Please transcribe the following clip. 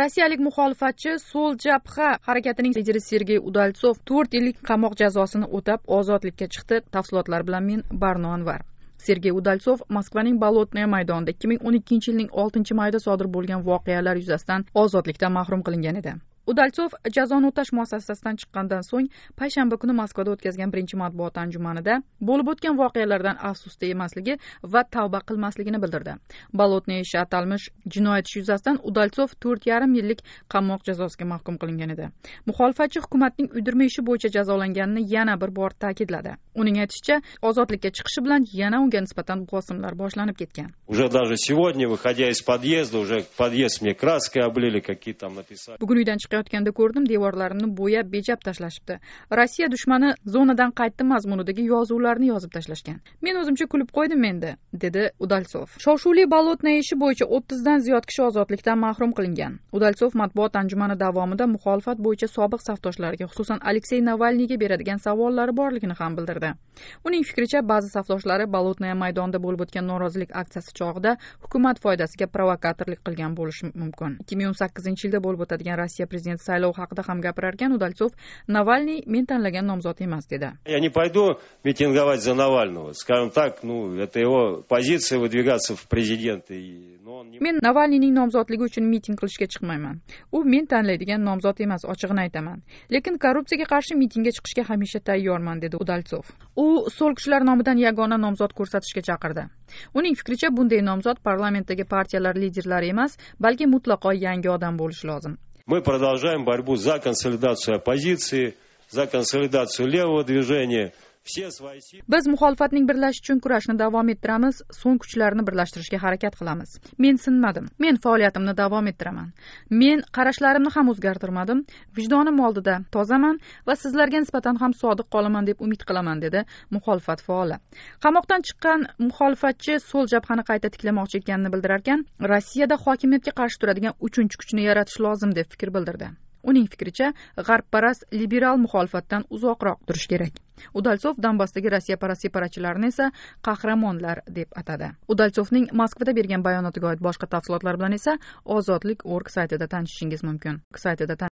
rossiyalik muxolifatchi so'l jabha harakatining lideri sergey udaltsov to'rt yillik qamoq jazosini o'tab ozodlikka chiqdi tafsilotlar bilan men barno anvar sergey udaltsov moskvaning bolotnaya maydonida ikki ming o'n ikkinchi yilning oltinchi mayida sodir bo'lgan voqealar yuzasidan ozodlikdan mahrum qilingan edi udalsov jazoni o'tash muassasasidan chiqqandan so'ng payshanba kuni moskvada o'tkazgan birinchi matbuot anjumanida bo'lib o'tgan voqealardan afsusda emasligi va tavba qilmasligini bildirdi болотный ishi atalmish jinoyat ishi yuzasidan udalsov to'rt yarim yillik qamoq jazosiga mahkum qilingan edi muxolifatchi hukumatning uydirma ishi bo'yicha jazolanganini yana bir bor ta'kidladi uning aytishicha ozodlikka chiqishi bilan yana unga nisbatan bosimlar boshlanib ketgan уже даже сегодня выходя из подъезда уже подъезд мне краской облили какие там написали bugun uydan chiqqan chiqayotganda ko'rdim devorlarimni bo'yab bejab tashlashibdi rossiya dushmani zonadan qaytdi mazmunidagi yozuvlarni yozib tashlashgan men o'zimcha kulib qo'ydim endi dedi udalsov shoshuvli болотное ishi bo'yicha o'ttizdan ziyod kishi ozodlikdan mahrum qilingan udalsov matbuot anjumani davomida muxolifat bo'yicha sobiq safdoshlariga xususan aleksey navalniyga beradigan savollari borligini ham bildirdi uning fikricha ba'zi safdoshlari болотное maydonda bo'lib o'tgan norozilik aksiyasi chog'ida hukumat foydasiga provokatorlik qilgan bo'lishi mumkin ikki ming o'n sakkizinchi yilda bo'lib o'tadigan rossiya prezident saylovi haqida ham gapirarkan udaltsov navalniy men tanlagan nomzod emas dedi я не пойду митинговать за навального скажем так ну это его позиция выдвигаться в президенты men navalniyning nomzodligi uchun miting qilishga chiqmayman u men tanlaydigan nomzod emas ochig'ini aytaman lekin korrupsiyaga qarshi mitingga chiqishga hamisha tayyorman dedi udaltsov u so'l kuchlar nomidan yagona nomzod ko'rsatishga chaqirdi uning fikricha bunday nomzod parlamentdagi partiyalar liderlari emas balki mutlaqo yangi odam bo'lishi lozim Мы продолжаем борьбу за консолидацию оппозиции, за консолидацию левого движения, biz muxolifatning birlashishi uchun kurashni davom ettiramiz so'ng kuchlarni birlashtirishga harakat qilamiz men sinmadim men faoliyatimni davom ettiraman men qarashlarimni ham o'zgartirmadim vijdonim oldida tozaman va sizlarga nisbatan ham sodiq qolaman deb umid qilaman dedi muxolifat faoli qamoqdan chiqqan muxolifatchi so'l jabhani qayta tiklamoqchi ekanini bildirar ekan rossiyada hokimiyatga qarshi turadigan uchinchi kuchni yaratish lozim deb fikr bildirdi uning fikricha g'arbparast liberal muxolifatdan uzoqroq turish kerak udalsov donbassdagi rossiya separachilarini esa qahramonlar deb atadi udalsovning moskvada bergan bayonotiga oid boshqa tafsilotlar bilan esa ozodlik org saytida tanishishingiz mumkin saytida